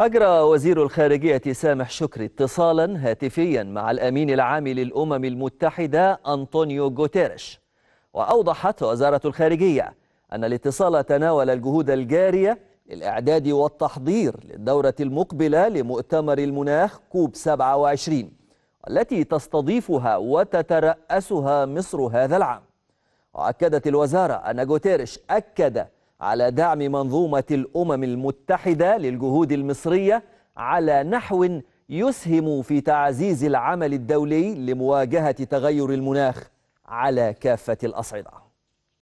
أجرى وزير الخارجية سامح شكري اتصالا هاتفيا مع الأمين العام للأمم المتحدة أنطونيو غوتيريش وأوضحت وزارة الخارجية أن الاتصال تناول الجهود الجارية للإعداد والتحضير للدورة المقبلة لمؤتمر المناخ كوب 27 التي تستضيفها وتترأسها مصر هذا العام وأكدت الوزارة أن غوتيريش أكد على دعم منظومة الأمم المتحدة للجهود المصرية على نحو يسهم في تعزيز العمل الدولي لمواجهة تغير المناخ على كافة الأصعدة